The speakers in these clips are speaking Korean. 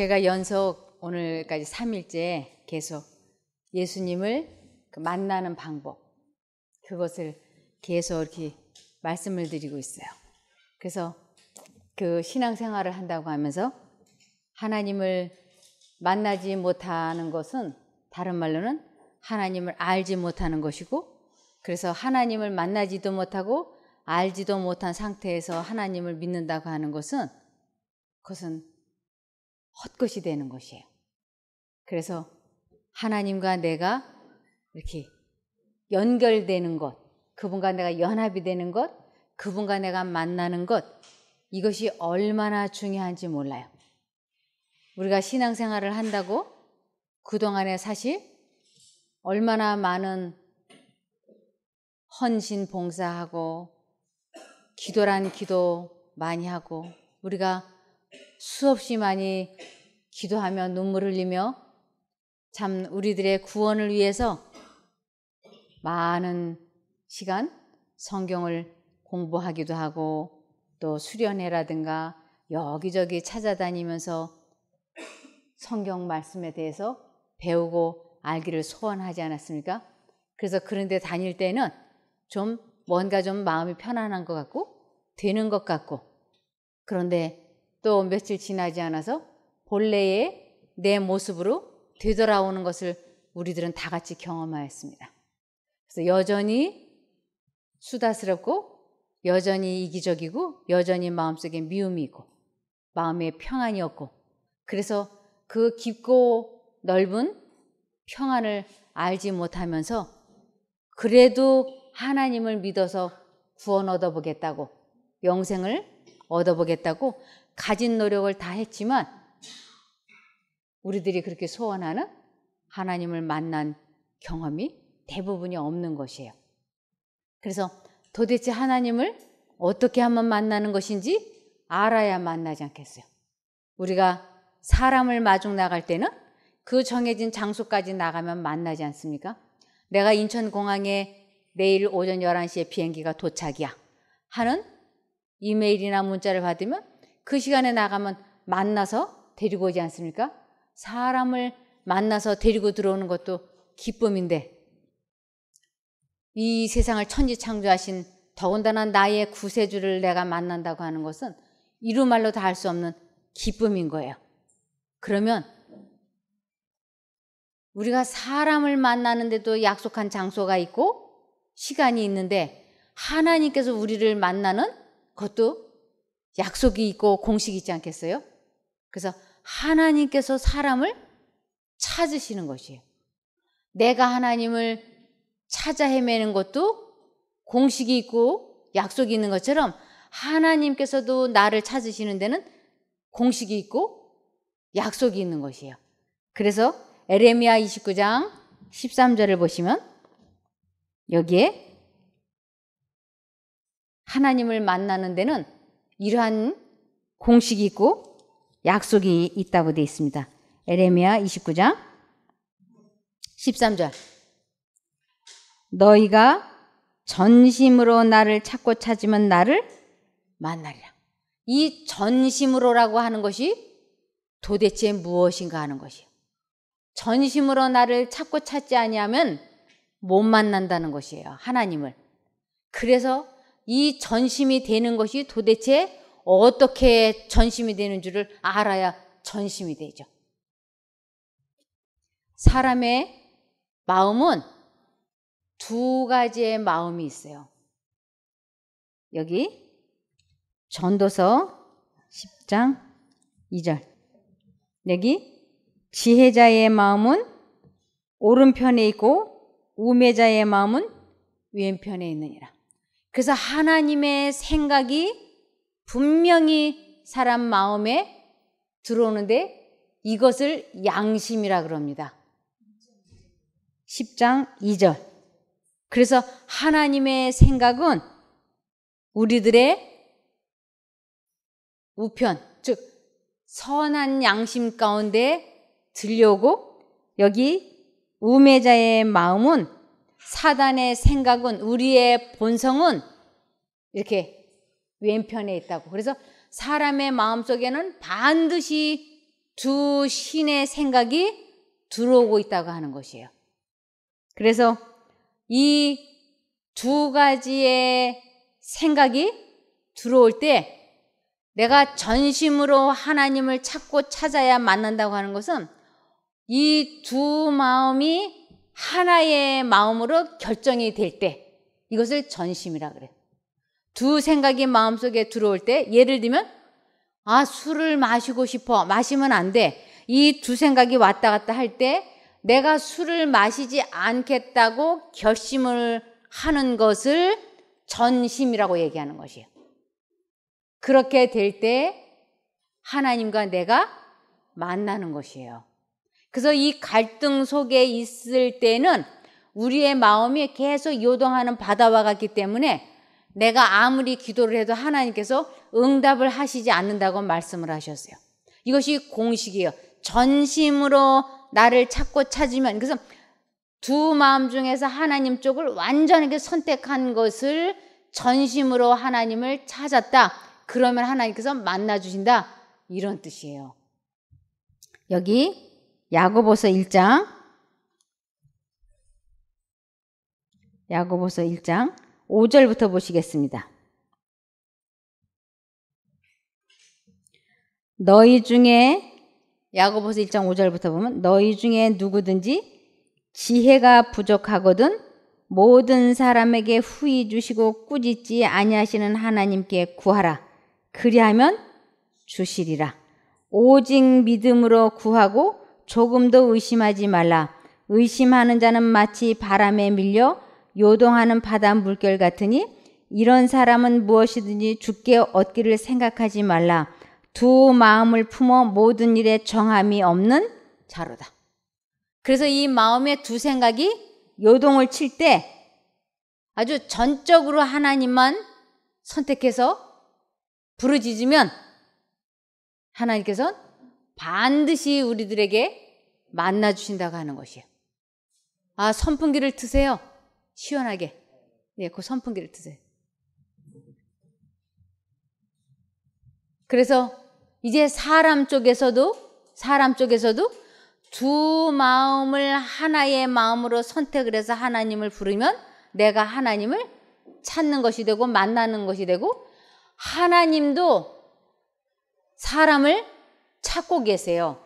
제가 연속 오늘까지 3일째 계속 예수님을 그 만나는 방법, 그것을 계속 이렇게 말씀을 드리고 있어요. 그래서 그 신앙생활을 한다고 하면서 하나님을 만나지 못하는 것은 다른 말로는 하나님을 알지 못하는 것이고 그래서 하나님을 만나지도 못하고 알지도 못한 상태에서 하나님을 믿는다고 하는 것은 그것은 헛것이 되는 것이에요. 그래서 하나님과 내가 이렇게 연결되는 것, 그분과 내가 연합이 되는 것, 그분과 내가 만나는 것, 이것이 얼마나 중요한지 몰라요. 우리가 신앙생활을 한다고 그동안에 사실 얼마나 많은 헌신 봉사하고 기도란 기도 많이 하고 우리가 수없이 많이 기도하며 눈물 흘리며 참 우리들의 구원을 위해서 많은 시간 성경을 공부하기도 하고 또 수련회라든가 여기저기 찾아다니면서 성경 말씀에 대해서 배우고 알기를 소원하지 않았습니까? 그래서 그런데 다닐 때는 좀 뭔가 좀 마음이 편안한 것 같고 되는 것 같고 그런데 또 며칠 지나지 않아서 본래의 내 모습으로 되돌아오는 것을 우리들은 다 같이 경험하였습니다. 그래서 여전히 수다스럽고 여전히 이기적이고 여전히 마음속에 미움이 있고 마음에 평안이 없고 그래서 그 깊고 넓은 평안을 알지 못하면서 그래도 하나님을 믿어서 구원 얻어보겠다고 영생을 얻어보겠다고 가진 노력을 다 했지만 우리들이 그렇게 소원하는 하나님을 만난 경험이 대부분이 없는 것이에요. 그래서 도대체 하나님을 어떻게 한번 만나는 것인지 알아야 만나지 않겠어요. 우리가 사람을 마중 나갈 때는 그 정해진 장소까지 나가면 만나지 않습니까? 내가 인천공항에 내일 오전 11시에 비행기가 도착이야 하는 이메일이나 문자를 받으면 그 시간에 나가면 만나서 데리고 오지 않습니까? 사람을 만나서 데리고 들어오는 것도 기쁨인데 이 세상을 천지 창조하신 더군다나 나의 구세주를 내가 만난다고 하는 것은 이루 말로 다 할 수 없는 기쁨인 거예요. 그러면 우리가 사람을 만나는데도 약속한 장소가 있고 시간이 있는데 하나님께서 우리를 만나는 것도 약속이 있고 공식이 있지 않겠어요? 그래서 하나님께서 사람을 찾으시는 것이에요. 내가 하나님을 찾아 헤매는 것도 공식이 있고 약속이 있는 것처럼 하나님께서도 나를 찾으시는 데는 공식이 있고 약속이 있는 것이에요. 그래서 에레미야 29장 13절을 보시면 여기에 하나님을 만나는 데는 이러한 공식이 있고 약속이 있다고 되어 있습니다. 에레미야 29장 13절. 너희가 전심으로 나를 찾고 찾으면 나를 만나리라. 이 전심으로라고 하는 것이 도대체 무엇인가 하는 것이요. 전심으로 나를 찾고 찾지 아니하면 못 만난다는 것이에요. 하나님을. 그래서 이 전심이 되는 것이 도대체 어떻게 전심이 되는 줄을 알아야 전심이 되죠. 사람의 마음은 두 가지의 마음이 있어요. 여기 전도서 10장 2절. 여기 지혜자의 마음은 오른편에 있고 우매자의 마음은 왼편에 있느니라. 그래서 하나님의 생각이 분명히 사람 마음에 들어오는데 이것을 양심이라 그럽니다. 10장 2절. 그래서 하나님의 생각은 우리들의 우편, 즉, 선한 양심 가운데 들려오고 여기 우매자의 마음은 사단의 생각은 우리의 본성은 이렇게 왼편에 있다고. 그래서 사람의 마음속에는 반드시 두 신의 생각이 들어오고 있다고 하는 것이에요. 그래서 이 두 가지의 생각이 들어올 때 내가 전심으로 하나님을 찾고 찾아야 만난다고 하는 것은 이 두 마음이 하나의 마음으로 결정이 될 때 이것을 전심이라 그래요. 두 생각이 마음속에 들어올 때 예를 들면 아 술을 마시고 싶어 마시면 안 돼. 이 두 생각이 왔다 갔다 할 때 내가 술을 마시지 않겠다고 결심을 하는 것을 전심이라고 얘기하는 것이에요. 그렇게 될 때 하나님과 내가 만나는 것이에요. 그래서 이 갈등 속에 있을 때는 우리의 마음이 계속 요동하는 바다와 같기 때문에 내가 아무리 기도를 해도 하나님께서 응답을 하시지 않는다고 말씀을 하셨어요. 이것이 공식이에요. 전심으로 나를 찾고 찾으면 그래서 두 마음 중에서 하나님 쪽을 완전하게 선택한 것을 전심으로 하나님을 찾았다. 그러면 하나님께서 만나 주신다. 이런 뜻이에요. 여기 야고보서 1장 야고보서 1장 5절부터 보시겠습니다. 너희 중에 야고보서 1장 5절부터 보면 너희 중에 누구든지 지혜가 부족하거든 모든 사람에게 후이 주시고 꾸짖지 아니하시는 하나님께 구하라 그리하면 주시리라 오직 믿음으로 구하고 조금도 의심하지 말라. 의심하는 자는 마치 바람에 밀려 요동하는 바다 물결 같으니 이런 사람은 무엇이든지 죽게 얻기를 생각하지 말라. 두 마음을 품어 모든 일에 정함이 없는 자로다. 그래서 이 마음의 두 생각이 요동을 칠 때 아주 전적으로 하나님만 선택해서 부르짖으면 하나님께서 반드시 우리들에게 만나 주신다고 하는 것이에요. 아, 선풍기를 트세요. 시원하게. 네, 그 선풍기를 트세요. 그래서 이제 사람 쪽에서도 사람 쪽에서도 두 마음을 하나의 마음으로 선택을 해서 하나님을 부르면 내가 하나님을 찾는 것이 되고 만나는 것이 되고 하나님도 사람을 찾고 계세요.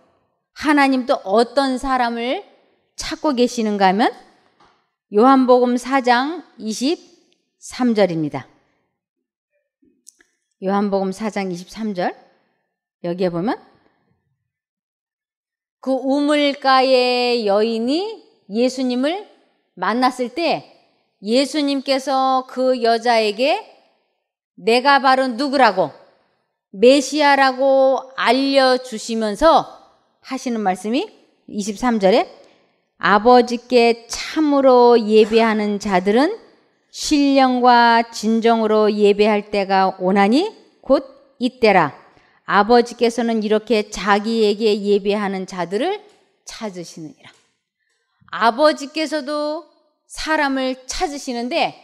하나님도 어떤 사람을 찾고 계시는가 하면 요한복음 4장 23절입니다. 요한복음 4장 23절 여기에 보면 그 우물가의 여인이 예수님을 만났을 때 예수님께서 그 여자에게 내가 바로 누구라고 메시아라고 알려주시면서 하시는 말씀이 23절에 아버지께 참으로 예배하는 자들은 신령과 진정으로 예배할 때가 오나니 곧 이때라. 아버지께서는 이렇게 자기에게 예배하는 자들을 찾으시느니라. 아버지께서도 사람을 찾으시는데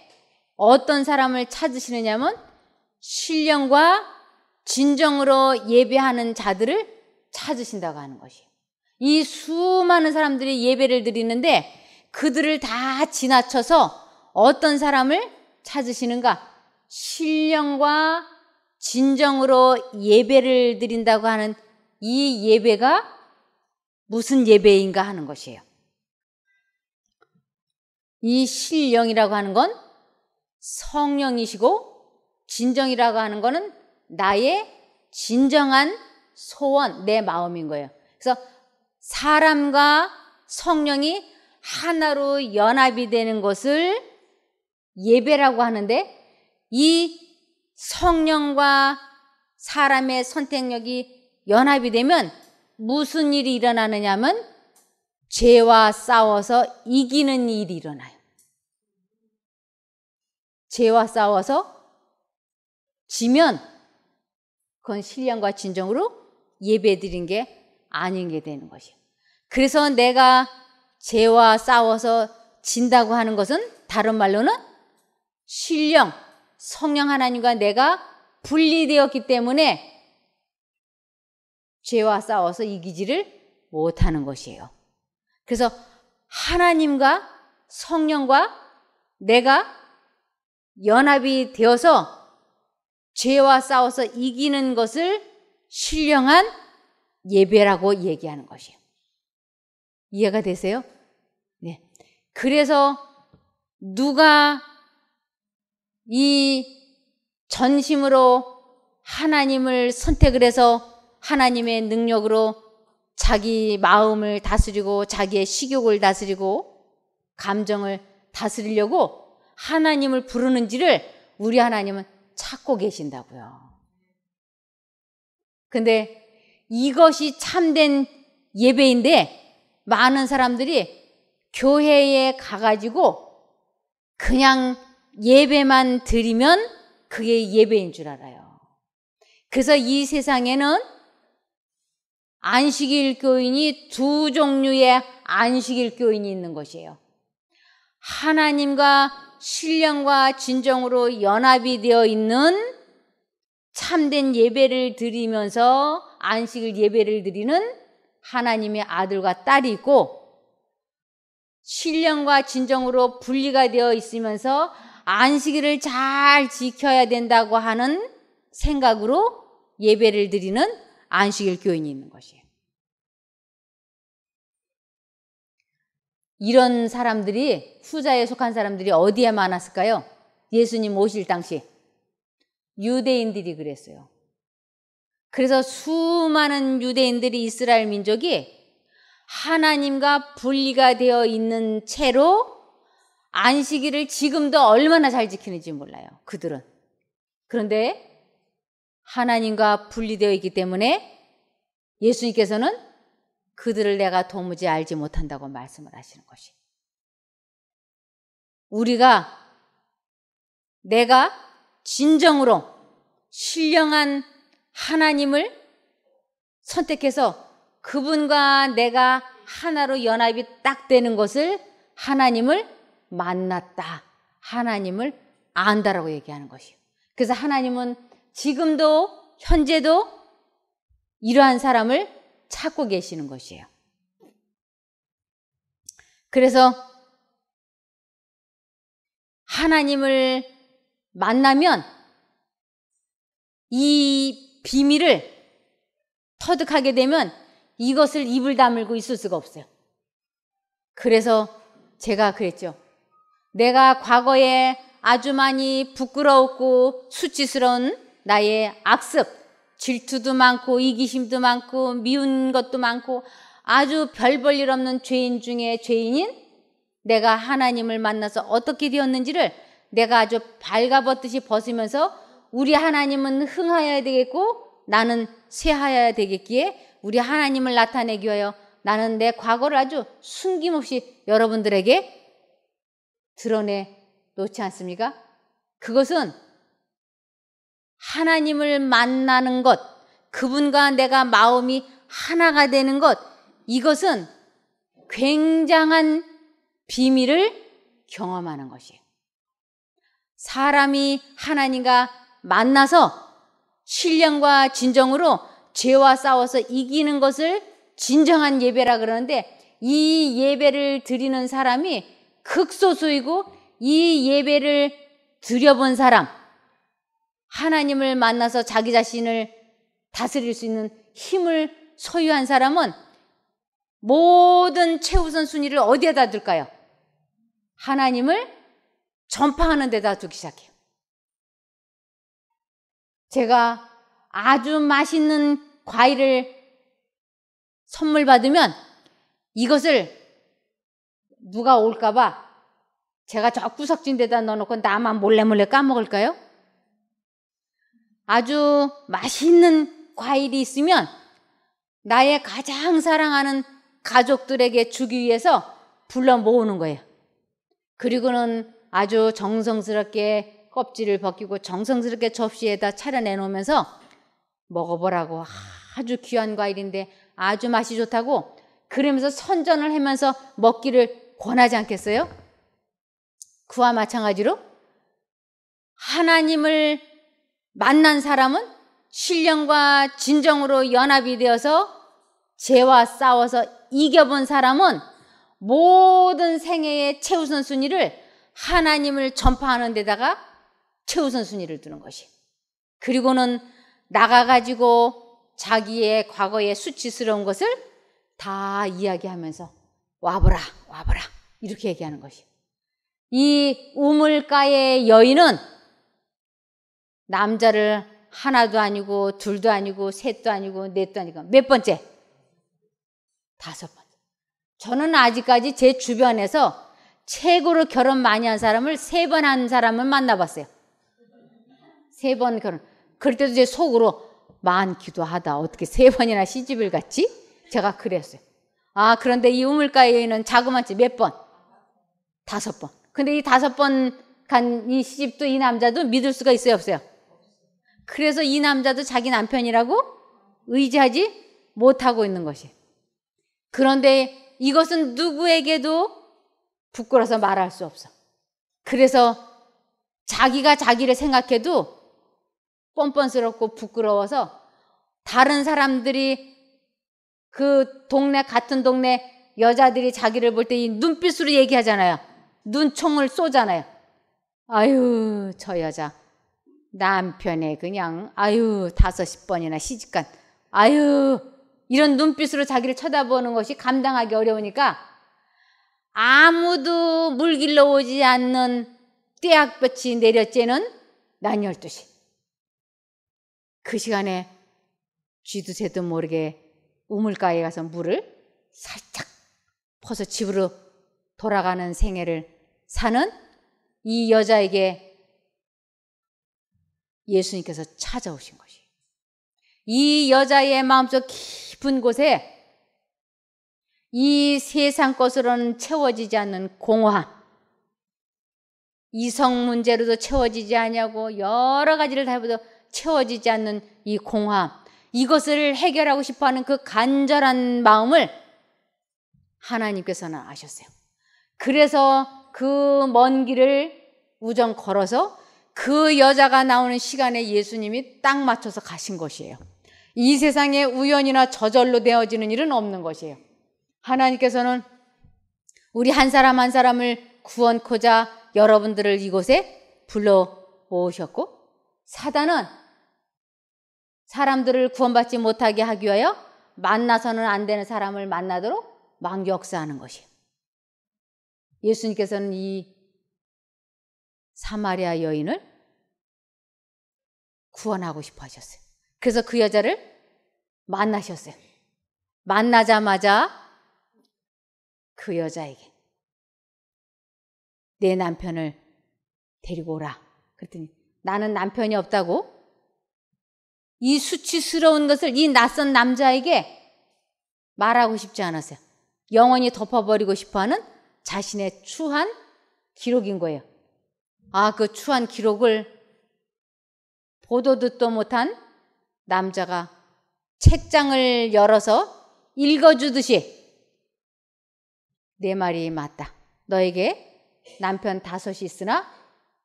어떤 사람을 찾으시느냐면 신령과 진정으로 예배하는 자들을 찾으신다고 하는 것이에요. 이 수많은 사람들이 예배를 드리는데 그들을 다 지나쳐서 어떤 사람을 찾으시는가? 신령과 진정으로 예배를 드린다고 하는 이 예배가 무슨 예배인가 하는 것이에요. 이 신령이라고 하는 건 성령이시고 진정이라고 하는 것은 나의 진정한 소원, 내 마음인 거예요. 그래서 사람과 성령이 하나로 연합이 되는 것을 예배라고 하는데 이 성령과 사람의 선택력이 연합이 되면 무슨 일이 일어나느냐면 죄와 싸워서 이기는 일이 일어나요. 죄와 싸워서 지면 그건 신령과 진정으로 예배 드린 게 아닌 게 되는 것이요. 그래서 내가 죄와 싸워서 진다고 하는 것은 다른 말로는 신령, 성령 하나님과 내가 분리되었기 때문에 죄와 싸워서 이기지를 못하는 것이에요. 그래서 하나님과 성령과 내가 연합이 되어서 죄와 싸워서 이기는 것을 신령한 예배라고 얘기하는 것이에요. 이해가 되세요? 네. 그래서 누가 이 전심으로 하나님을 선택을 해서 하나님의 능력으로 자기 마음을 다스리고 자기의 식욕을 다스리고 감정을 다스리려고 하나님을 부르는지를 우리 하나님은 찾고 계신다고요. 근데 이것이 참된 예배인데 많은 사람들이 교회에 가가지고 그냥 예배만 드리면 그게 예배인 줄 알아요. 그래서 이 세상에는 안식일 교인이 두 종류의 안식일 교인이 있는 것이에요. 하나님과 신령과 진정으로 연합이 되어 있는 참된 예배를 드리면서 안식을 예배를 드리는 하나님의 아들과 딸이 있고 신령과 진정으로 분리가 되어 있으면서 안식일을 잘 지켜야 된다고 하는 생각으로 예배를 드리는 안식일 교인이 있는 것이에요. 이런 사람들이 후자에 속한 사람들이 어디에 많았을까요? 예수님 오실 당시 유대인들이 그랬어요. 그래서 수많은 유대인들이 이스라엘 민족이 하나님과 분리가 되어 있는 채로 안식일을 지금도 얼마나 잘 지키는지 몰라요. 그들은. 그런데 하나님과 분리되어 있기 때문에 예수님께서는 그들을 내가 도무지 알지 못한다고 말씀을 하시는 것이. 우리가 내가 진정으로 신령한 하나님을 선택해서 그분과 내가 하나로 연합이 딱 되는 것을 하나님을 만났다. 하나님을 안다라고 얘기하는 것이요. 그래서 하나님은 지금도 현재도 이러한 사람을 찾고 계시는 것이에요. 그래서 하나님을 만나면 이 비밀을 터득하게 되면 이것을 입을 다물고 있을 수가 없어요. 그래서 제가 그랬죠. 내가 과거에 아주 많이 부끄러웠고 수치스러운 나의 악습, 질투도 많고 이기심도 많고 미운 것도 많고 아주 별 볼 일 없는 죄인 중에 죄인인 내가 하나님을 만나서 어떻게 되었는지를 내가 아주 발가벗듯이 벗으면서 우리 하나님은 흥하여야 되겠고 나는 쇠하여야 되겠기에 우리 하나님을 나타내기 위하여 나는 내 과거를 아주 숨김없이 여러분들에게 드러내 놓지 않습니까? 그것은 하나님을 만나는 것, 그분과 내가 마음이 하나가 되는 것, 이것은 굉장한 비밀을 경험하는 것이에요. 사람이 하나님과 만나서 신령과 진정으로 죄와 싸워서 이기는 것을 진정한 예배라 그러는데 이 예배를 드리는 사람이 극소수이고 이 예배를 드려본 사람, 하나님을 만나서 자기 자신을 다스릴 수 있는 힘을 소유한 사람은 모든 최우선 순위를 어디에다 둘까요? 하나님을 전파하는 데다 두기 시작해요. 제가 아주 맛있는 과일을 선물 받으면 이것을 누가 올까봐 제가 저 구석진 데다 넣어놓고 나만 몰래 몰래 까먹을까요? 아주 맛있는 과일이 있으면 나의 가장 사랑하는 가족들에게 주기 위해서 불러 모으는 거예요. 그리고는 아주 정성스럽게 껍질을 벗기고 정성스럽게 접시에다 차려내 놓으면서 먹어보라고 아주 귀한 과일인데 아주 맛이 좋다고 그러면서 선전을 하면서 먹기를 권하지 않겠어요? 그와 마찬가지로 하나님을 만난 사람은 신령과 진정으로 연합이 되어서 죄와 싸워서 이겨본 사람은 모든 생애의 최우선 순위를 하나님을 전파하는 데다가 최우선 순위를 두는 것이. 그리고는 나가가지고 자기의 과거의 수치스러운 것을 다 이야기하면서 와보라, 와보라. 이렇게 얘기하는 것이. 이 우물가의 여인은 남자를 하나도 아니고 둘도 아니고 셋도 아니고 넷도 아니고 몇 번째? 다섯 번째. 저는 아직까지 제 주변에서 최고로 결혼 많이 한 사람을 세 번 한 사람을 만나봤어요. 세 번 결혼. 그럴 때도 제 속으로 많기도 하다. 어떻게 세 번이나 시집을 갔지? 제가 그랬어요. 아, 그런데 이 우물가에는 자그만치몇 번? 다섯 번. 근데 이 다섯 번 간 이 시집도 이 남자도 믿을 수가 있어요, 없어요? 그래서 이 남자도 자기 남편이라고 의지하지 못하고 있는 것이. 그런데 이것은 누구에게도 부끄러서 워 말할 수 없어. 그래서 자기가 자기를 생각해도 뻔뻔스럽고 부끄러워서 다른 사람들이 그 동네 같은 동네 여자들이 자기를 볼 때 이 눈빛으로 얘기하잖아요. 눈총을 쏘잖아요. 아유, 저 여자 남편의 그냥 아유 다섯 십 번이나 시집간 아유 이런 눈빛으로 자기를 쳐다보는 것이 감당하기 어려우니까 아무도 물길러 오지 않는 떼약볕이 내렸쬐는난열두시그 시간에 쥐도 새도 모르게 우물가에 가서 물을 살짝 퍼서 집으로 돌아가는 생애를 사는 이 여자에게 예수님께서 찾아오신 것이. 이 여자의 마음속 깊은 곳에 이 세상 것으로는 채워지지 않는 공허함, 이성 문제로도 채워지지 않냐고 여러 가지를 다 해도 채워지지 않는 이 공허함, 이것을 해결하고 싶어하는 그 간절한 마음을 하나님께서는 아셨어요. 그래서 그 먼 길을 우정 걸어서 그 여자가 나오는 시간에 예수님이 딱 맞춰서 가신 것이에요. 이 세상에 우연이나 저절로 되어지는 일은 없는 것이에요. 하나님께서는 우리 한 사람 한 사람을 구원코자 여러분들을 이곳에 불러 모셨고 사단은 사람들을 구원받지 못하게 하기 위하여 만나서는 안 되는 사람을 만나도록 막 역사하는 것이에요. 예수님께서는 이 사마리아 여인을 구원하고 싶어 하셨어요. 그래서 그 여자를 만나셨어요. 만나자마자 그 여자에게 내 남편을 데리고 오라. 그랬더니 나는 남편이 없다고 이 수치스러운 것을 이 낯선 남자에게 말하고 싶지 않았어요. 영원히 덮어버리고 싶어 하는 자신의 추한 기록인 거예요. 아, 그 추한 기록을 보도 듣도 못한 남자가 책장을 열어서 읽어주듯이 내 네 말이 맞다. 너에게 남편 다섯이 있으나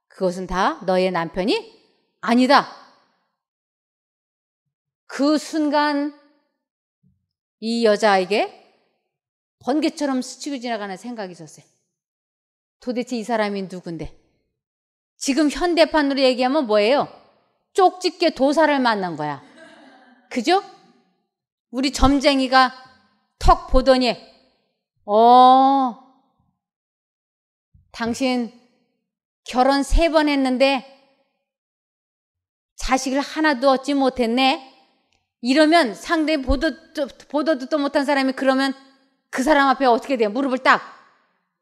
그것은 다 너의 남편이 아니다. 그 순간 이 여자에게 번개처럼 스치고 지나가는 생각이 있었어요. 도대체 이 사람이 누군데? 지금 현대판으로 얘기하면 뭐예요? 쪽집게 도사를 만난 거야. 그죠? 우리 점쟁이가 턱 보더니, 어, 당신 결혼 세 번 했는데 자식을 하나도 얻지 못했네? 이러면 상대 보도, 보도 듣도 못한 사람이 그러면 그 사람 앞에 어떻게 돼요? 무릎을 딱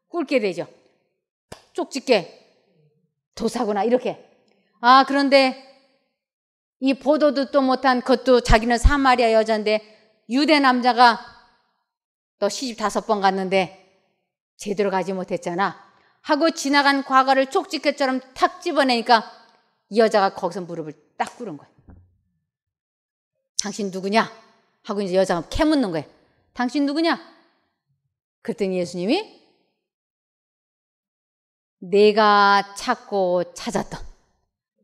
꿇게 되죠. 쪽집게 도사구나, 이렇게. 아, 그런데 이 보도 도또 못한 그것도 자기는 사마리아 여자인데 유대 남자가 너 시집 다섯 번 갔는데 제대로 가지 못했잖아. 하고 지나간 과거를 촉지켓처럼 탁 집어내니까 이 여자가 거기서 무릎을 딱 꿇은 거예요. 당신 누구냐? 하고 이제 여자가 캐묻는 거예요. 당신 누구냐? 그랬더니 예수님이 내가 찾고 찾았던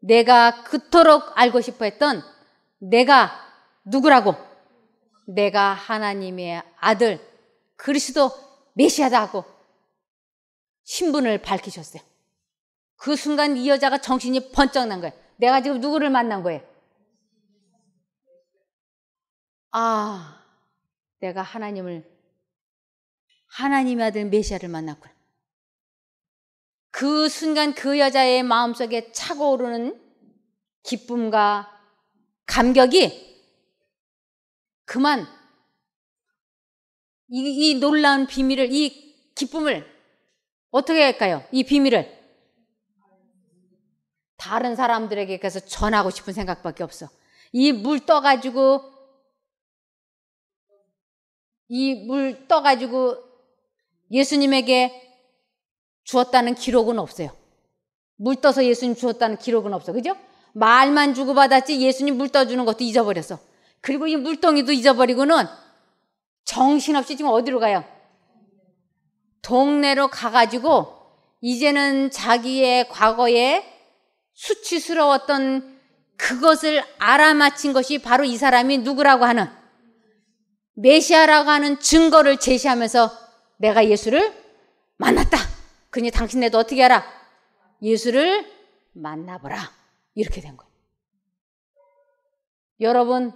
내가 그토록 알고 싶어 했던 내가 누구라고? 내가 하나님의 아들 그리스도 메시아다 하고 신분을 밝히셨어요. 그 순간 이 여자가 정신이 번쩍 난 거예요. 내가 지금 누구를 만난 거예요? 아, 내가 하나님을 하나님의 아들 메시아를 만났구나. 그 순간 그 여자의 마음속에 차고 오르는 기쁨과 감격이 그만 이, 이 놀라운 비밀을 이 기쁨을 어떻게 할까요? 이 비밀을 다른 사람들에게 계속 전하고 싶은 생각밖에 없어. 이 물 떠가지고 이 물 떠가지고 예수님에게 주었다는 기록은 없어요. 물 떠서 예수님 주었다는 기록은 없어. 그죠? 말만 주고받았지 예수님 물 떠주는 것도 잊어버렸어. 그리고 이 물동이도 잊어버리고는 정신없이 지금 어디로 가요? 동네로 가가지고 이제는 자기의 과거에 수치스러웠던 그것을 알아맞힌 것이 바로 이 사람이 누구라고 하는 메시아라고 하는 증거를 제시하면서 내가 예수를 만났다. 그니 당신네도 어떻게 알아? 예수를 만나보라. 이렇게 된 거예요. 여러분,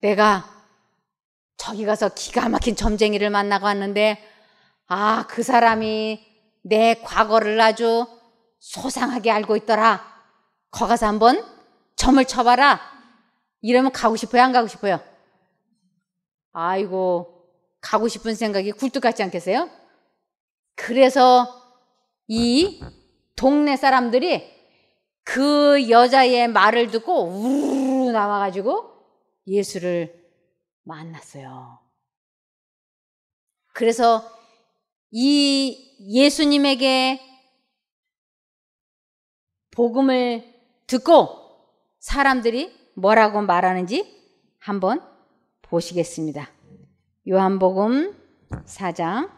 내가 저기 가서 기가 막힌 점쟁이를 만나고 왔는데, 아, 그 사람이 내 과거를 아주 소상하게 알고 있더라. 거 가서 한번 점을 쳐봐라. 이러면 가고 싶어요? 안 가고 싶어요? 아이고, 가고 싶은 생각이 굴뚝 같지 않겠어요? 그래서 이 동네 사람들이 그 여자의 말을 듣고 우르르 나와가지고 예수를 만났어요. 그래서 이 예수님에게 복음을 듣고 사람들이 뭐라고 말하는지 한번 보시겠습니다. 요한복음 4장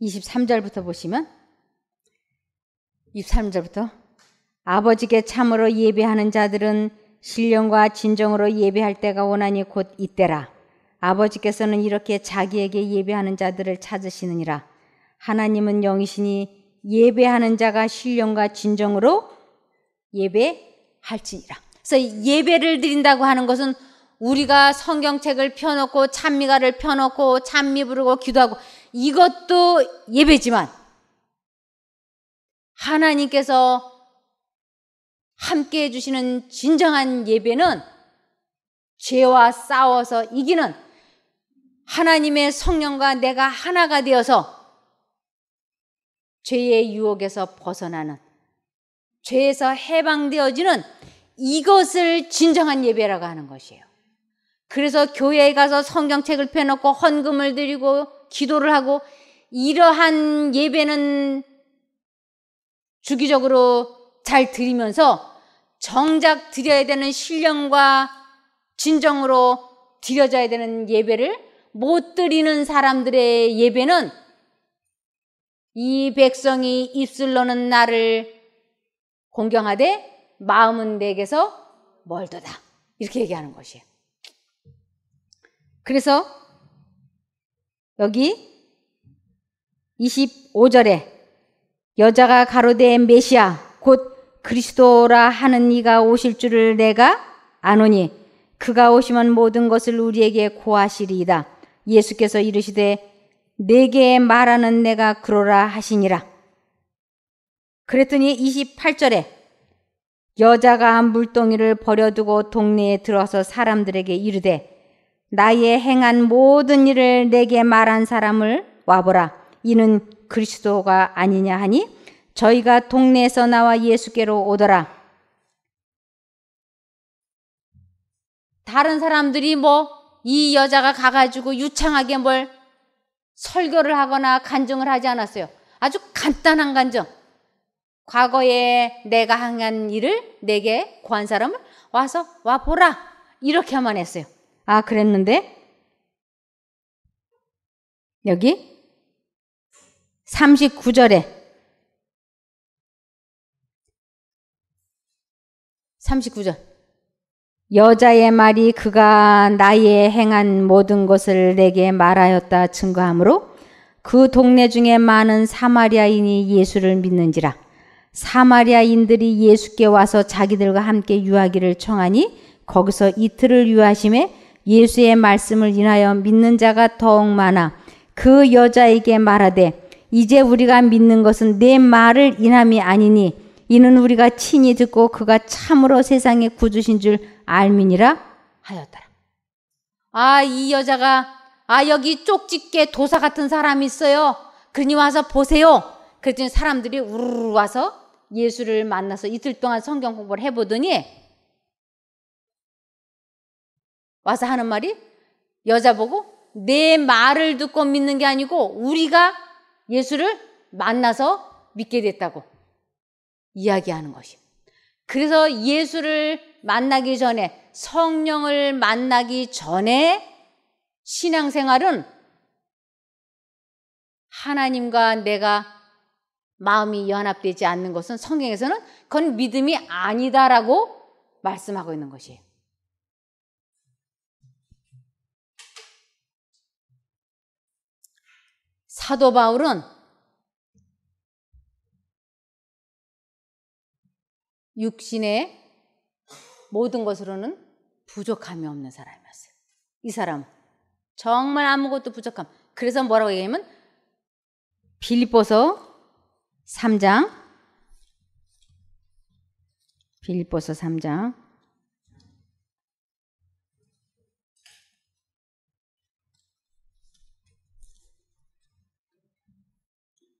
23절부터 보시면 23절부터 아버지께 참으로 예배하는 자들은 신령과 진정으로 예배할 때가 오나니 곧 이때라. 아버지께서는 이렇게 자기에게 예배하는 자들을 찾으시느니라. 하나님은 영이시니 예배하는 자가 신령과 진정으로 예배할지니라. 그래서 예배를 드린다고 하는 것은 우리가 성경책을 펴놓고 찬미가를 펴놓고 찬미 부르고 기도하고 이것도 예배지만 하나님께서 함께 해주시는 진정한 예배는 죄와 싸워서 이기는 하나님의 성령과 내가 하나가 되어서 죄의 유혹에서 벗어나는 죄에서 해방되어지는 이것을 진정한 예배라고 하는 것이에요. 그래서 교회에 가서 성경책을 펴놓고 헌금을 드리고 기도를 하고 이러한 예배는 주기적으로 잘 드리면서 정작 드려야 되는 신령과 진정으로 드려져야 되는 예배를 못 드리는 사람들의 예배는 이 백성이 입술로는 나를 공경하되 마음은 내게서 멀도다. 이렇게 얘기하는 것이에요. 그래서 여기 25절에 여자가 가로되 메시아 곧 그리스도라 하는 이가 오실 줄을 내가 아노니 그가 오시면 모든 것을 우리에게 고하시리이다. 예수께서 이르시되 내게 말하는 내가 그러라 하시니라. 그랬더니 28절에 여자가 물동이를 버려두고 동네에 들어서 사람들에게 이르되 나의 행한 모든 일을 내게 말한 사람을 와보라. 이는 그리스도가 아니냐 하니 저희가 동네에서 나와 예수께로 오더라. 다른 사람들이 뭐이 여자가 가가지고 유창하게 뭘 설교를 하거나 간증을 하지 않았어요. 아주 간단한 간증. 과거에 내가 한 일을 내게 구한 사람을 와서 와보라. 이렇게만 했어요. 아, 그랬는데, 여기 39절에 39절. 여자의 말이 그가 나의 행한 모든 것을 내게 말하였다 증거하므로 그 동네 중에 많은 사마리아인이 예수를 믿는지라 사마리아인들이 예수께 와서 자기들과 함께 유하기를 청하니 거기서 이틀을 유하심에 예수의 말씀을 인하여 믿는 자가 더욱 많아 그 여자에게 말하되 이제 우리가 믿는 것은 내 말을 인함이 아니니 이는 우리가 친히 듣고 그가 참으로 세상에 구주신 줄 알미니라 하였더라. 아, 이 여자가, 아, 여기 쪽집게 도사 같은 사람이 있어요. 그러니 와서 보세요. 그랬더니 사람들이 우르르 와서 예수를 만나서 이틀 동안 성경 공부를 해보더니 와서 하는 말이 여자 보고 내 말을 듣고 믿는 게 아니고 우리가 예수를 만나서 믿게 됐다고. 이야기하는 것입니다. 그래서 예수를 만나기 전에 성령을 만나기 전에 신앙생활은 하나님과 내가 마음이 연합되지 않는 것은 성경에서는 그건 믿음이 아니다라고 말씀하고 있는 것이에요. 사도 바울은 육신의 모든 것으로는 부족함이 없는 사람이었어요. 이사람 정말 아무것도 부족함. 그래서 뭐라고 얘기하면 빌립보서 3장 빌립보서 3장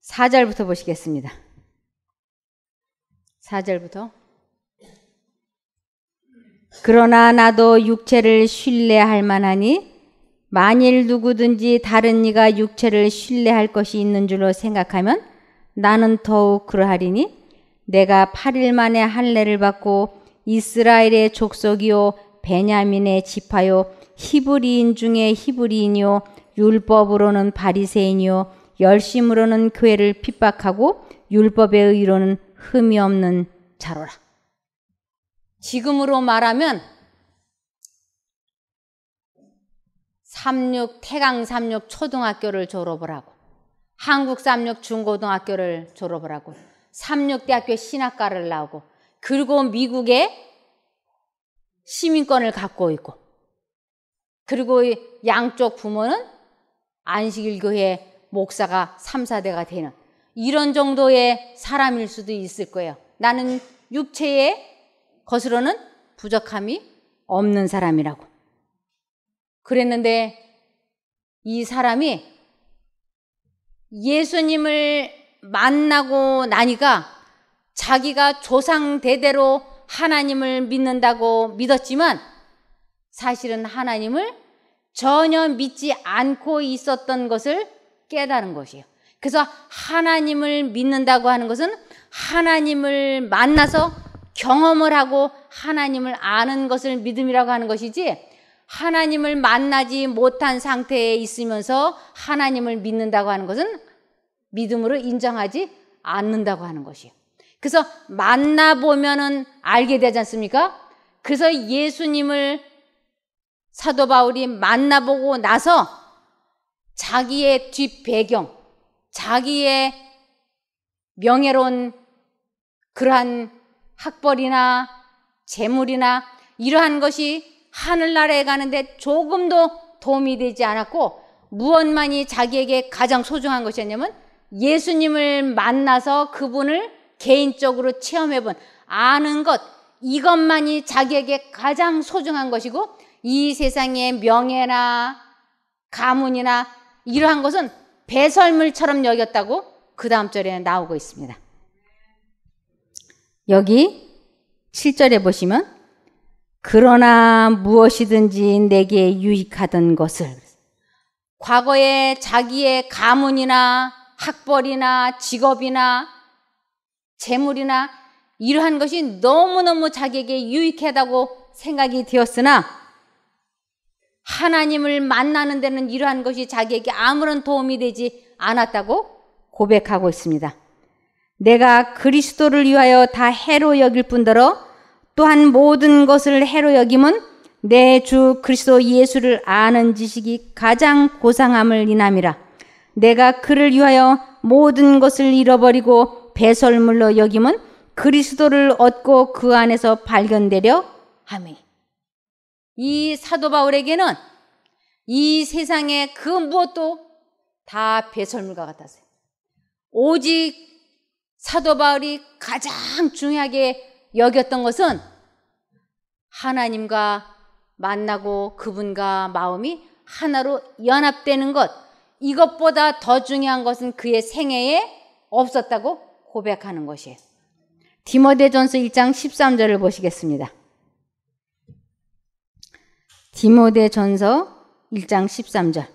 4절부터 보시겠습니다. 4절부터 그러나 나도 육체를 신뢰할 만하니 만일 누구든지 다른 이가 육체를 신뢰할 것이 있는 줄로 생각하면 나는 더욱 그러하리니 내가 8일 만에 할례를 받고 이스라엘의 족속이요 베냐민의 지파요 히브리인 중에 히브리인이요 율법으로는 바리새인이요 열심으로는 교회를 핍박하고 율법의 의로는 흠이 없는 자로라. 지금으로 말하면 삼육 태강 삼육 초등학교를 졸업을 하고 한국 삼육 중고등학교를 졸업을 하고 삼육대학교 신학과를 나오고 그리고 미국에 시민권을 갖고 있고 그리고 양쪽 부모는 안식일 교회 목사가 3사대가 되는 이런 정도의 사람일 수도 있을 거예요. 나는 육체의 것으로는 부족함이 없는 사람이라고. 그랬는데 이 사람이 예수님을 만나고 나니까 자기가 조상 대대로 하나님을 믿는다고 믿었지만 사실은 하나님을 전혀 믿지 않고 있었던 것을 깨달은 것이에요. 그래서 하나님을 믿는다고 하는 것은 하나님을 만나서 경험을 하고 하나님을 아는 것을 믿음이라고 하는 것이지 하나님을 만나지 못한 상태에 있으면서 하나님을 믿는다고 하는 것은 믿음으로 인정하지 않는다고 하는 것이에요. 그래서 만나보면은 알게 되지 않습니까? 그래서 예수님을 사도 바울이 만나보고 나서 자기의 뒷배경, 자기의 명예로운 그러한 학벌이나 재물이나 이러한 것이 하늘나라에 가는데 조금도 도움이 되지 않았고 무엇만이 자기에게 가장 소중한 것이었냐면 예수님을 만나서 그분을 개인적으로 체험해 본 아는 것 이것만이 자기에게 가장 소중한 것이고 이 세상의 명예나 가문이나 이러한 것은 배설물처럼 여겼다고 그 다음 절에 나오고 있습니다. 여기 7절에 보시면 그러나 무엇이든지 내게 유익하던 것을 과거에 자기의 가문이나 학벌이나 직업이나 재물이나 이러한 것이 너무너무 자기에게 유익하다고 생각이 되었으나 하나님을 만나는 데는 이러한 것이 자기에게 아무런 도움이 되지 않았다고 고백하고 있습니다. 내가 그리스도를 위하여 다 해로 여길 뿐더러 또한 모든 것을 해로 여김은 내 주 그리스도 예수를 아는 지식이 가장 고상함을 인함이라. 내가 그를 위하여 모든 것을 잃어버리고 배설물로 여김은 그리스도를 얻고 그 안에서 발견되려 함이. 이 사도 바울에게는 이 세상의 그 무엇도 다 배설물과 같았어요. 오직 사도 바울이 가장 중요하게 여겼던 것은 하나님과 만나고 그분과 마음이 하나로 연합되는 것. 이것보다 더 중요한 것은 그의 생애에 없었다고 고백하는 것이에요. 디모데전서 1장 13절을 보시겠습니다. 디모데전서 1장 13절.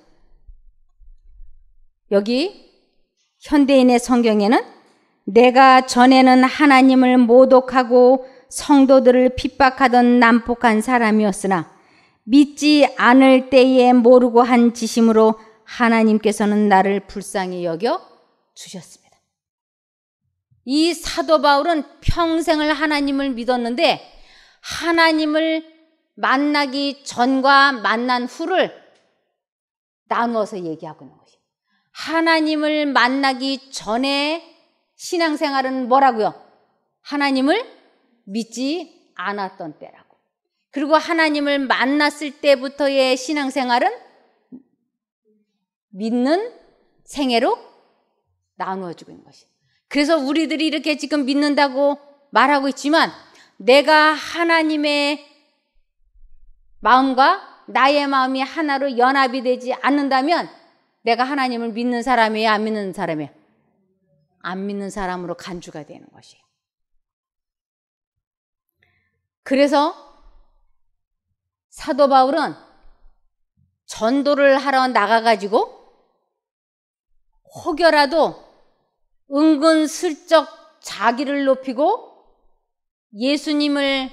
여기 현대인의 성경에는 내가 전에는 하나님을 모독하고 성도들을 핍박하던 난폭한 사람이었으나 믿지 않을 때에 모르고 한 지심으로 하나님께서는 나를 불쌍히 여겨 주셨습니다. 이 사도 바울은 평생을 하나님을 믿었는데 하나님을 만나기 전과 만난 후를 나누어서 얘기하고 있는 것이 하나님을 만나기 전에 신앙생활은 뭐라고요? 하나님을 믿지 않았던 때라고. 그리고 하나님을 만났을 때부터의 신앙생활은 믿는 생애로 나누어지고 있는 것이. 그래서 우리들이 이렇게 지금 믿는다고 말하고 있지만 내가 하나님의 마음과 나의 마음이 하나로 연합이 되지 않는다면 내가 하나님을 믿는 사람이에요? 안 믿는 사람이에요? 안 믿는 사람으로 간주가 되는 것이에요. 그래서 사도 바울은 전도를 하러 나가가지고 혹여라도 은근슬쩍 자기를 높이고 예수님을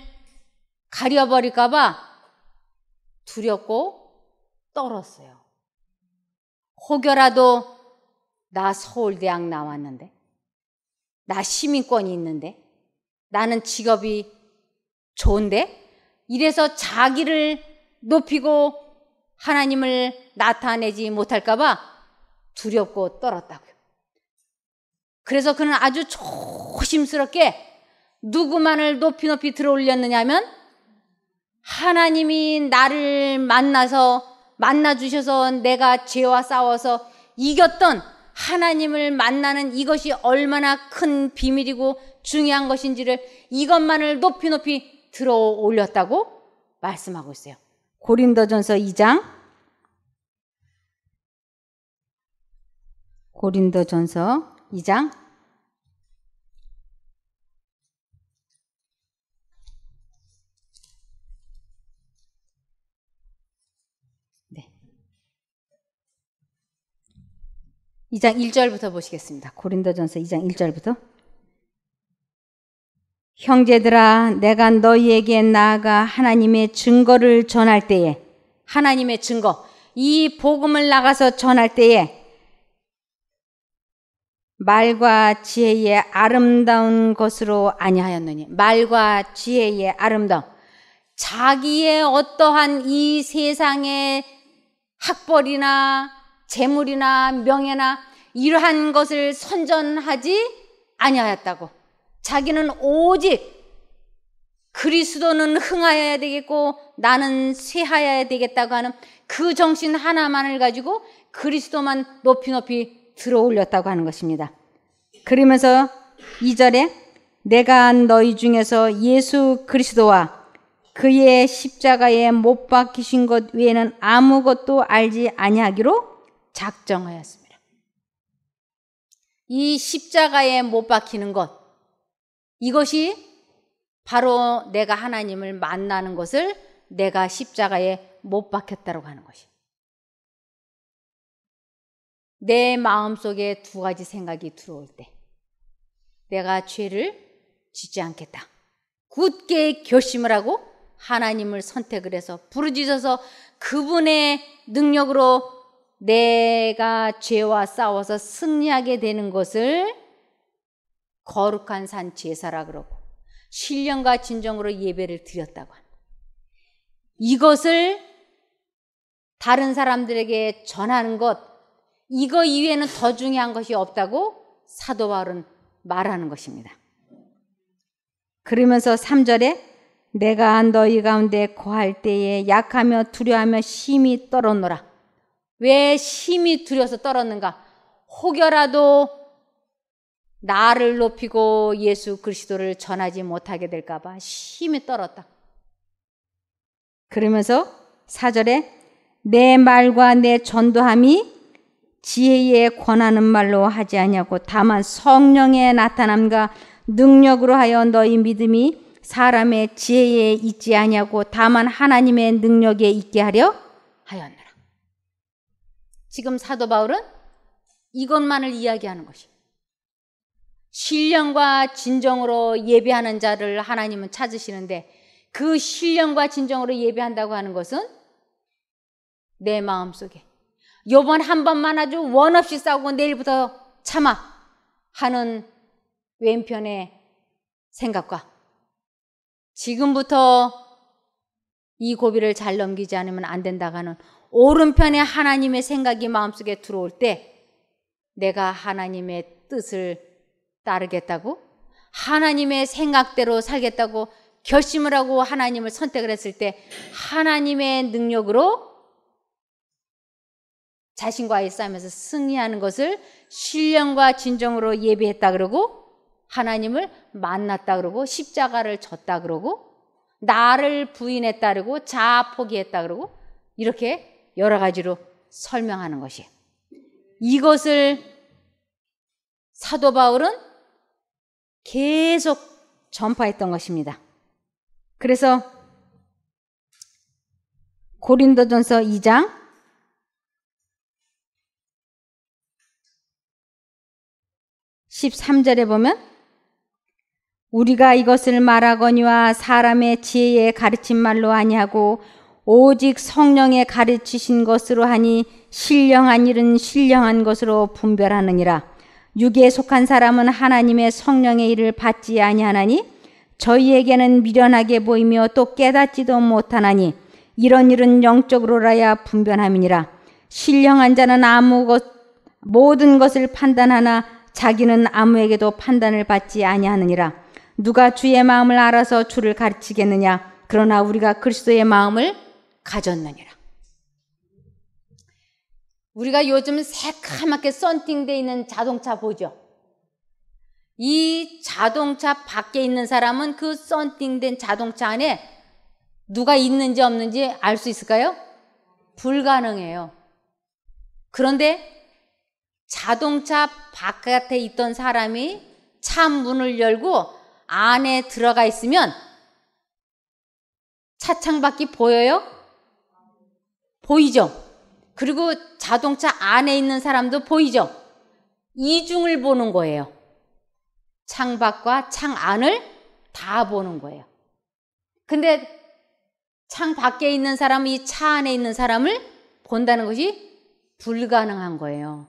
가려버릴까봐 두렵고 떨었어요. 혹여라도 나 서울대학 나왔는데 나 시민권이 있는데, 나는 직업이 좋은데, 이래서 자기를 높이고 하나님을 나타내지 못할까봐 두렵고 떨었다고요. 그래서 그는 아주 조심스럽게 누구만을 높이 높이 들어 올렸느냐 하면 하나님이 나를 만나서 만나 주셔서 내가 죄와 싸워서 이겼던 하나님을 만나는 이것이 얼마나 큰 비밀이고 중요한 것인지를 이것만을 높이 높이 들어 올렸다고 말씀하고 있어요. 고린도전서 2장 고린도전서 2장 2장 1절부터 보시겠습니다. 고린도전서 2장 1절부터 형제들아 내가 너희에게 나아가 하나님의 증거를 전할 때에 하나님의 증거 이 복음을 나가서 전할 때에 말과 지혜의 아름다운 것으로 아니하였느니 말과 지혜의 아름다움 자기의 어떠한 이 세상의 학벌이나 재물이나 명예나 이러한 것을 선전하지 아니하였다고. 자기는 오직 그리스도는 흥하여야 되겠고 나는 쇠하여야 되겠다고 하는 그 정신 하나만을 가지고 그리스도만 높이 높이 들어 올렸다고 하는 것입니다. 그러면서 2절에 내가 너희 중에서 예수 그리스도와 그의 십자가에 못 박히신 것 외에는 아무것도 알지 아니하기로 작정하였습니다. 이 십자가에 못 박히는 것, 이것이 바로 내가 하나님을 만나는 것을 내가 십자가에 못 박혔다고 하는 것이. 내 마음속에 두 가지 생각이 들어올 때 내가 죄를 짓지 않겠다. 굳게 결심을 하고 하나님을 선택을 해서 부르짖어서 그분의 능력으로 내가 죄와 싸워서 승리하게 되는 것을 거룩한 산 제사라 그러고 신령과 진정으로 예배를 드렸다고 합니다. 이것을 다른 사람들에게 전하는 것 이거 이외에는 더 중요한 것이 없다고 사도 바울은 말하는 것입니다. 그러면서 3절에 내가 너희 가운데 고할 때에 약하며 두려하며 심히 떨어노라. 왜 심히 두려서 떨었는가? 혹여라도 나를 높이고 예수 그리스도를 전하지 못하게 될까 봐 심히 떨었다. 그러면서 사절에내 말과 내 전도함이 지혜에 권하는 말로 하지 아니하고 다만 성령의 나타남과 능력으로 하여 너희 믿음이 사람의 지혜에 있지 아니하고 다만 하나님의 능력에 있게 하려 하였나. 지금 사도 바울은 이것만을 이야기하는 것이에 신령과 진정으로 예배하는 자를 하나님은 찾으시는데 그 신령과 진정으로 예배한다고 하는 것은 내 마음속에 요번 한 번만 아주 원 없이 싸우고 내일부터 참아 하는 왼편의 생각과 지금부터 이 고비를 잘 넘기지 않으면 안 된다고 는 오른편에 하나님의 생각이 마음속에 들어올 때 내가 하나님의 뜻을 따르겠다고 하나님의 생각대로 살겠다고 결심을 하고 하나님을 선택을 했을 때 하나님의 능력으로 자신과의 싸움에서 승리하는 것을 신령과 진정으로 예비했다 그러고 하나님을 만났다 그러고 십자가를 졌다 그러고 나를 부인했다 그러고 자아 포기했다 그러고 이렇게 여러 가지로 설명하는 것이 이것을 사도 바울은 계속 전파했던 것입니다. 그래서 고린도전서 2장 13절에 보면 우리가 이것을 말하거니와 사람의 지혜에 가르친 말로 아니하고 오직 성령에 가르치신 것으로 하니 신령한 일은 신령한 것으로 분별하느니라. 육에 속한 사람은 하나님의 성령의 일을 받지 아니하나니 저희에게는 미련하게 보이며 또 깨닫지도 못하나니 이런 일은 영적으로라야 분별함이니라. 신령한 자는 아무 것 모든 것을 판단하나 자기는 아무에게도 판단을 받지 아니하느니라. 누가 주의 마음을 알아서 주를 가르치겠느냐? 그러나 우리가 그리스도의 마음을 가졌느니라. 우리가 요즘 새카맣게 썬팅돼 있는 자동차 보죠. 이 자동차 밖에 있는 사람은 그 썬팅된 자동차 안에 누가 있는지 없는지 알 수 있을까요? 불가능해요. 그런데 자동차 바깥에 있던 사람이 차 문을 열고 안에 들어가 있으면 차창밖이 보여요? 보이죠? 그리고 자동차 안에 있는 사람도 보이죠? 이중을 보는 거예요. 창밖과 창안을 다 보는 거예요. 근데 창 밖에 있는 사람은 이 차 안에 있는 사람을 본다는 것이 불가능한 거예요.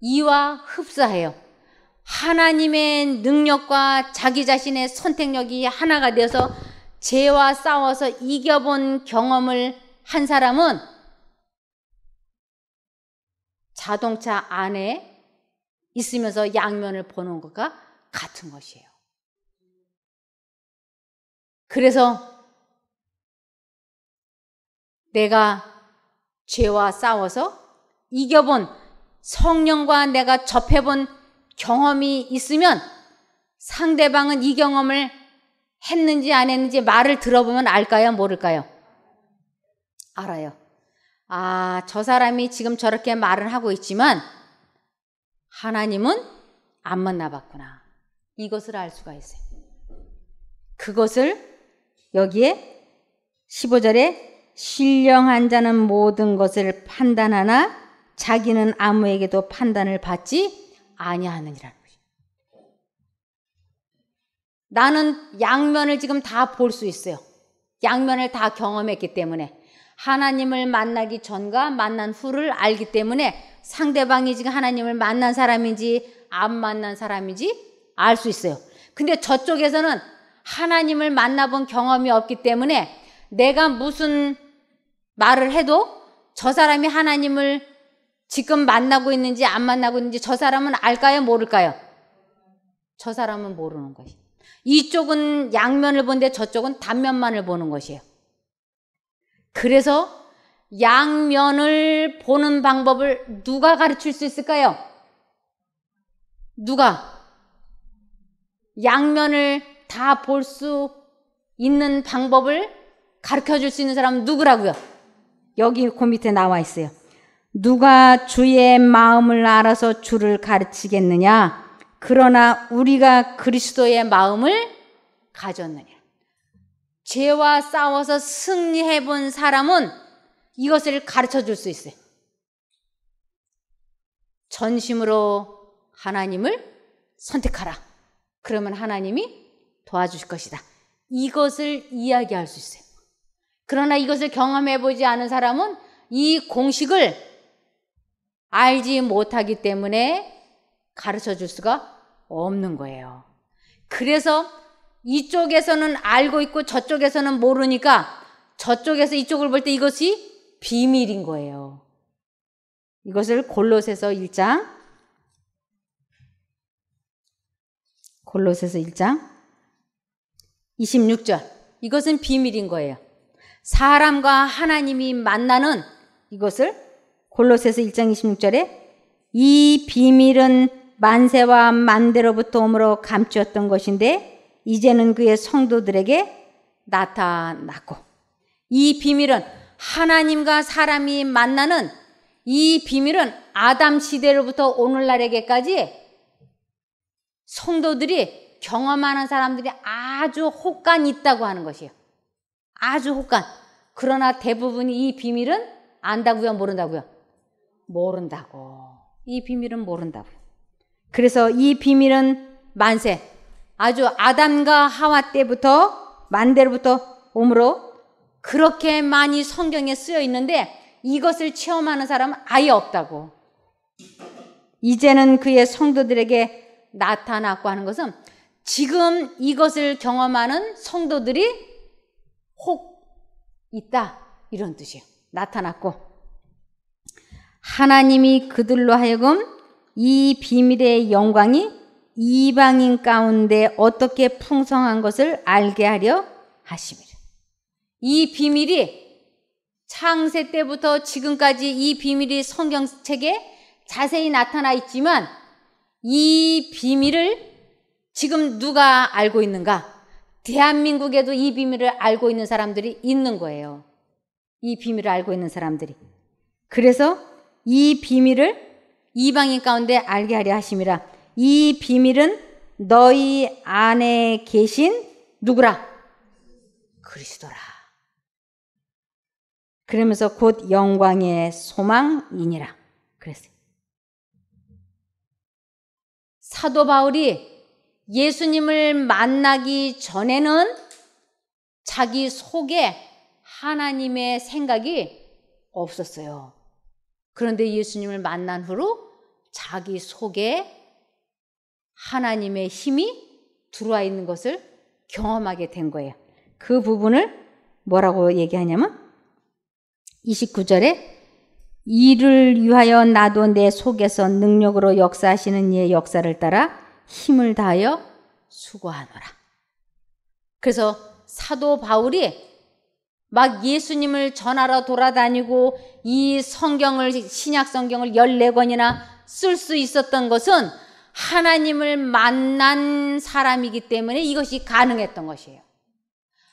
이와 흡사해요. 하나님의 능력과 자기 자신의 선택력이 하나가 되어서 죄와 싸워서 이겨본 경험을 한 사람은 자동차 안에 있으면서 양면을 보는 것과 같은 것이에요. 그래서 내가 죄와 싸워서 이겨본 성령과 내가 접해본 경험이 있으면 상대방은 이 경험을 했는지 안 했는지 말을 들어보면 알까요? 모를까요? 알아요. 아, 저 사람이 지금 저렇게 말을 하고 있지만 하나님은 안 만나봤구나. 이것을 알 수가 있어요. 그것을 여기에 15절에 신령한 자는 모든 것을 판단하나 자기는 아무에게도 판단을 받지 아니하느니라. 나는 양면을 지금 다 볼 수 있어요. 양면을 다 경험했기 때문에. 하나님을 만나기 전과 만난 후를 알기 때문에 상대방이 지금 하나님을 만난 사람인지 안 만난 사람인지 알 수 있어요. 근데 저쪽에서는 하나님을 만나본 경험이 없기 때문에 내가 무슨 말을 해도 저 사람이 하나님을 지금 만나고 있는지 안 만나고 있는지 저 사람은 알까요? 모를까요? 저 사람은 모르는 것이. 이쪽은 양면을 본데 저쪽은 단면만을 보는 것이에요. 그래서 양면을 보는 방법을 누가 가르칠 수 있을까요? 누가? 양면을 다 볼 수 있는 방법을 가르쳐 줄 수 있는 사람은 누구라고요? 여기 그 밑에 나와 있어요. 누가 주의 마음을 알아서 주를 가르치겠느냐? 그러나 우리가 그리스도의 마음을 가졌느냐? 죄와 싸워서 승리해 본 사람은 이것을 가르쳐 줄 수 있어요. 전심으로 하나님을 선택하라. 그러면 하나님이 도와주실 것이다. 이것을 이야기할 수 있어요. 그러나 이것을 경험해 보지 않은 사람은 이 공식을 알지 못하기 때문에 가르쳐 줄 수가 없는 거예요. 그래서 이쪽에서는 알고 있고 저쪽에서는 모르니까 저쪽에서 이쪽을 볼 때 이것이 비밀인 거예요. 이것을 골로새서 1장 골로새서 1장 26절. 이것은 비밀인 거예요. 사람과 하나님이 만나는 이것을 골로새서 1장 26절에 이 비밀은 만세와 만대로부터 오므로 감추었던 것인데 이제는 그의 성도들에게 나타났고 이 비밀은 하나님과 사람이 만나는 이 비밀은 아담 시대로부터 오늘날에게까지 성도들이 경험하는 사람들이 아주 혹간 있다고 하는 것이에요. 아주 혹간. 그러나 대부분이 이 비밀은 안다고요, 모른다고요? 모른다고. 이 비밀은 모른다고요. 그래서 이 비밀은 만세, 아주 아담과 하와 때부터 만대로부터 오므로 그렇게 많이 성경에 쓰여 있는데 이것을 체험하는 사람은 아예 없다고. 이제는 그의 성도들에게 나타났고 하는 것은 지금 이것을 경험하는 성도들이 혹 있다. 이런 뜻이에요. 나타났고. 하나님이 그들로 하여금 이 비밀의 영광이 이방인 가운데 어떻게 풍성한 것을 알게 하려 하심이라. 이 비밀이 창세 때부터 지금까지 이 비밀이 성경책에 자세히 나타나 있지만 이 비밀을 지금 누가 알고 있는가? 대한민국에도 이 비밀을 알고 있는 사람들이 있는 거예요. 이 비밀을 알고 있는 사람들이. 그래서 이 비밀을 이방인 가운데 알게 하려 하심이라. 이 비밀은 너희 안에 계신 누구라? 그리스도라. 그러면서 곧 영광의 소망이니라. 그랬어요. 사도 바울이 예수님을 만나기 전에는 자기 속에 하나님의 생각이 없었어요. 그런데 예수님을 만난 후로 자기 속에 하나님의 힘이 들어와 있는 것을 경험하게 된 거예요. 그 부분을 뭐라고 얘기하냐면 29절에 이를 위하여 나도 내 속에서 능력으로 역사하시는 이의 역사를 따라 힘을 다하여 수고하노라. 그래서 사도 바울이 막 예수님을 전하러 돌아다니고 이 성경을 신약 성경을 14권이나 쓸 수 있었던 것은 하나님을 만난 사람이기 때문에 이것이 가능했던 것이에요.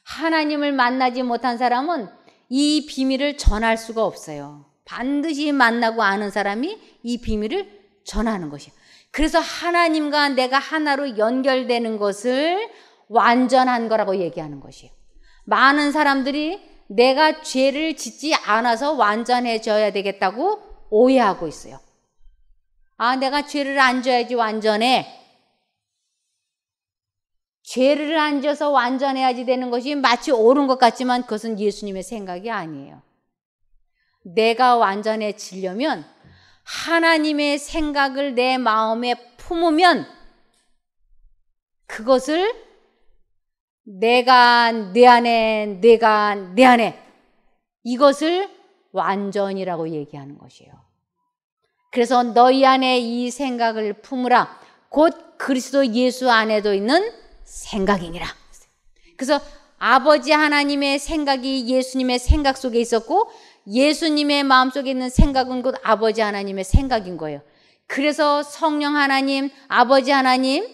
하나님을 만나지 못한 사람은 이 비밀을 전할 수가 없어요. 반드시 만나고 아는 사람이 이 비밀을 전하는 것이에요. 그래서 하나님과 내가 하나로 연결되는 것을 완전한 거라고 얘기하는 것이에요. 많은 사람들이 내가 죄를 짓지 않아서 완전해져야 되겠다고 오해하고 있어요. 아, 내가 죄를 안 져야지 완전해. 죄를 안 져서 완전해야지 되는 것이 마치 옳은 것 같지만 그것은 예수님의 생각이 아니에요. 내가 완전해지려면 하나님의 생각을 내 마음에 품으면 그것을 내가 내 안에 내가 내 안에 이것을 완전이라고 얘기하는 것이에요. 그래서 너희 안에 이 생각을 품으라. 곧 그리스도 예수 안에도 있는 생각이니라. 그래서 아버지 하나님의 생각이 예수님의 생각 속에 있었고 예수님의 마음 속에 있는 생각은 곧 아버지 하나님의 생각인 거예요. 그래서 성령 하나님, 아버지 하나님,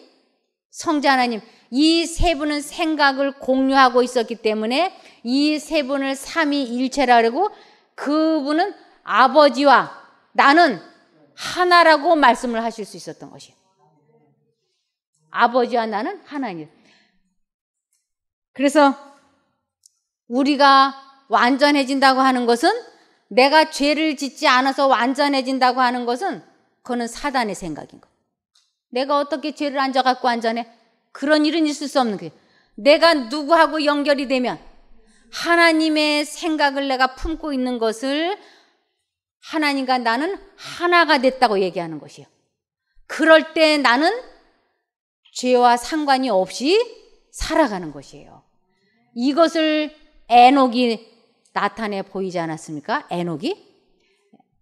성자 하나님 이 세 분은 생각을 공유하고 있었기 때문에 이 세 분을 삼위일체라 그러고 그분은 아버지와 나는 하나라고 말씀을 하실 수 있었던 것이에요. 아버지와 나는 하나님. 그래서 우리가 완전해진다고 하는 것은 내가 죄를 짓지 않아서 완전해진다고 하는 것은 그거는 사단의 생각인 거. 내가 어떻게 죄를 안져 갖고 완전해? 그런 일은 있을 수 없는 거예요. 내가 누구하고 연결이 되면 하나님의 생각을 내가 품고 있는 것을 하나님과 나는 하나가 됐다고 얘기하는 것이요. 그럴 때 나는 죄와 상관이 없이 살아가는 것이에요. 이것을 에녹이 나타내 보이지 않았습니까? 에녹이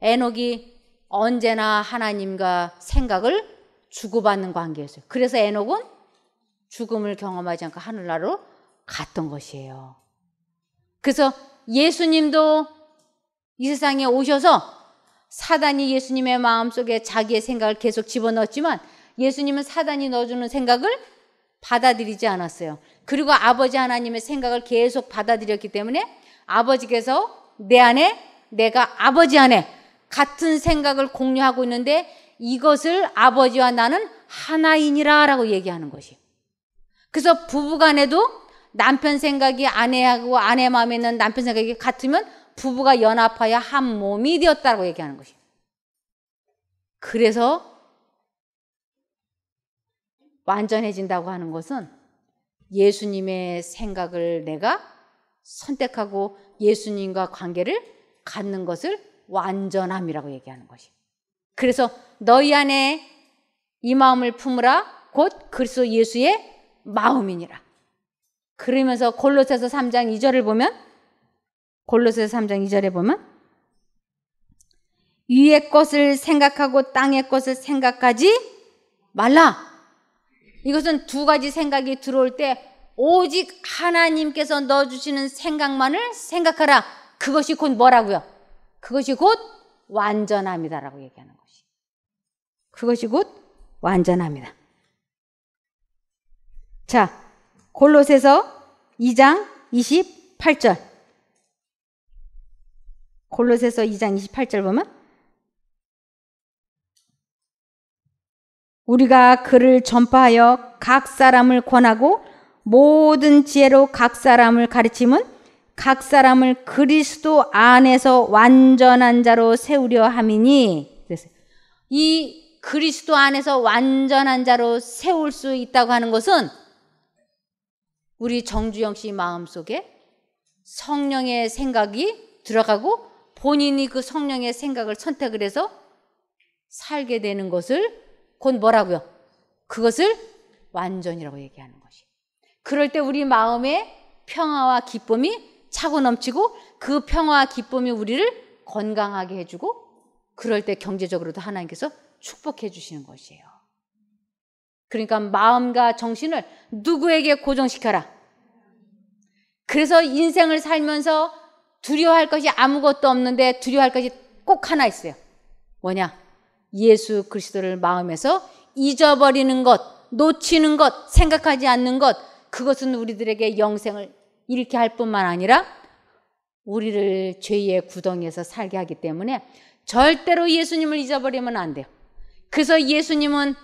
에녹이 언제나 하나님과 생각을 주고받는 관계였어요. 그래서 에녹은 죽음을 경험하지 않고 하늘나라로 갔던 것이에요. 그래서 예수님도 이 세상에 오셔서 사단이 예수님의 마음속에 자기의 생각을 계속 집어넣었지만 예수님은 사단이 넣어주는 생각을 받아들이지 않았어요. 그리고 아버지 하나님의 생각을 계속 받아들였기 때문에 아버지께서 내 안에 내가 아버지 안에 같은 생각을 공유하고 있는데 이것을 아버지와 나는 하나인이라라고 얘기하는 것이. 그래서 부부간에도 남편 생각이 아내하고 아내 마음에 있는 남편 생각이 같으면 부부가 연합하여 한 몸이 되었다고 얘기하는 것입니다. 그래서 완전해진다고 하는 것은 예수님의 생각을 내가 선택하고 예수님과 관계를 갖는 것을 완전함이라고 얘기하는 것이. 그래서 너희 안에 이 마음을 품으라 곧 그리스도 예수의 마음이니라. 그러면서 골로새서 3장 2절을 보면 골로새서 3장 2절에 보면 위의 것을 생각하고 땅의 것을 생각하지 말라. 이것은 두 가지 생각이 들어올 때 오직 하나님께서 넣어주시는 생각만을 생각하라. 그것이 곧 뭐라고요? 그것이 곧 완전함이다라고 얘기하는 것이. 그것이 곧 완전함이다. 자, 골로새서 2장 28절. 골로새서 2장 28절 보면 우리가 그를 전파하여 각 사람을 권하고 모든 지혜로 각 사람을 가르치면각 사람을 그리스도 안에서 완전한 자로 세우려 함이니 이 그리스도 안에서 완전한 자로 세울 수 있다고 하는 것은 우리 정주영 씨 마음속에 성령의 생각이 들어가고 본인이 그 성령의 생각을 선택을 해서 살게 되는 것을 곧 뭐라고요? 그것을 완전이라고 얘기하는 것이. 그럴 때 우리 마음에 평화와 기쁨이 차고 넘치고 그 평화와 기쁨이 우리를 건강하게 해주고 그럴 때 경제적으로도 하나님께서 축복해 주시는 것이에요. 그러니까 마음과 정신을 누구에게 고정시켜라. 그래서 인생을 살면서 두려워할 것이 아무것도 없는데 두려워할 것이 꼭 하나 있어요. 뭐냐? 예수 그리스도를 마음에서 잊어버리는 것, 놓치는 것, 생각하지 않는 것, 그것은 우리들에게 영생을 잃게 할 뿐만 아니라 우리를 죄의 구덩이에서 살게 하기 때문에 절대로 예수님을 잊어버리면 안 돼요. 그래서 예수님은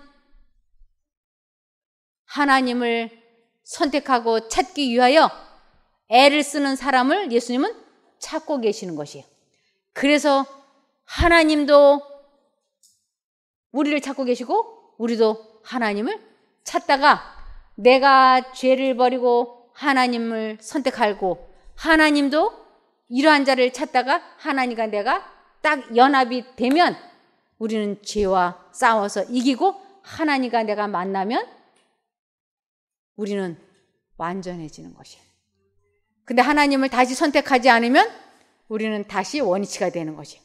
하나님을 선택하고 찾기 위하여 애를 쓰는 사람을 예수님은 찾고 계시는 것이에요. 그래서 하나님도 우리를 찾고 계시고 우리도 하나님을 찾다가 내가 죄를 버리고 하나님을 선택하고 하나님도 이러한 자를 찾다가 하나님과 내가 딱 연합이 되면 우리는 죄와 싸워서 이기고 하나님과 내가 만나면 우리는 완전해지는 것이에요. 근데 하나님을 다시 선택하지 않으면 우리는 다시 원위치가 되는 거지.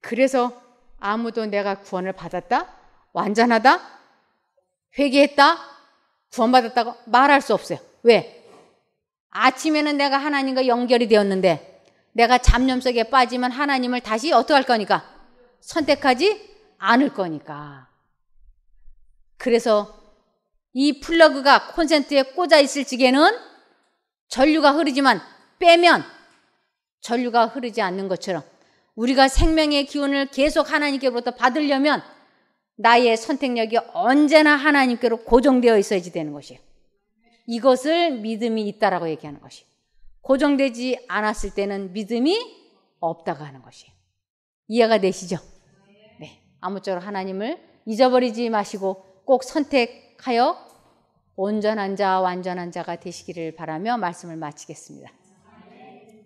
그래서 아무도 내가 구원을 받았다, 완전하다, 회개했다, 구원받았다고 말할 수 없어요. 왜? 아침에는 내가 하나님과 연결이 되었는데 내가 잡념 속에 빠지면 하나님을 다시 어떻게 할 거니까? 선택하지 않을 거니까. 그래서 이 플러그가 콘센트에 꽂아 있을 지게는 전류가 흐르지만 빼면 전류가 흐르지 않는 것처럼 우리가 생명의 기운을 계속 하나님께로부터 받으려면 나의 선택력이 언제나 하나님께로 고정되어 있어야지 되는 것이에요. 이것을 믿음이 있다라고 얘기하는 것이. 고정되지 않았을 때는 믿음이 없다고 하는 것이. 이해가 되시죠? 네. 아무쪼록 하나님을 잊어버리지 마시고 꼭 선택하여 온전한 자, 완전한 자가 되시기를 바라며 말씀을 마치겠습니다.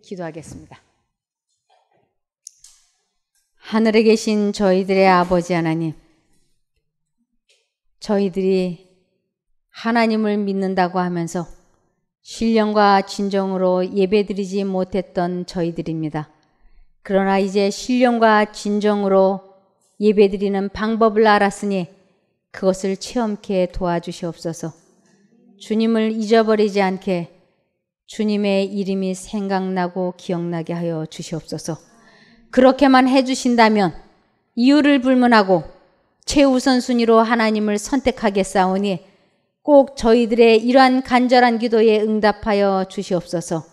기도하겠습니다. 하늘에 계신 저희들의 아버지 하나님, 저희들이 하나님을 믿는다고 하면서 신령과 진정으로 예배드리지 못했던 저희들입니다. 그러나 이제 신령과 진정으로 예배드리는 방법을 알았으니 그것을 체험케 도와주시옵소서. 주님을 잊어버리지 않게 주님의 이름이 생각나고 기억나게 하여 주시옵소서. 그렇게만 해주신다면 이유를 불문하고 최우선순위로 하나님을 선택하겠사오니 꼭 저희들의 이러한 간절한 기도에 응답하여 주시옵소서.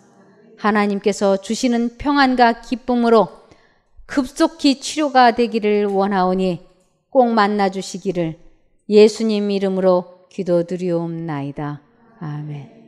하나님께서 주시는 평안과 기쁨으로 급속히 치료가 되기를 원하오니 꼭 만나 주시기를 예수님 이름으로 기도드리옵나이다. 아멘.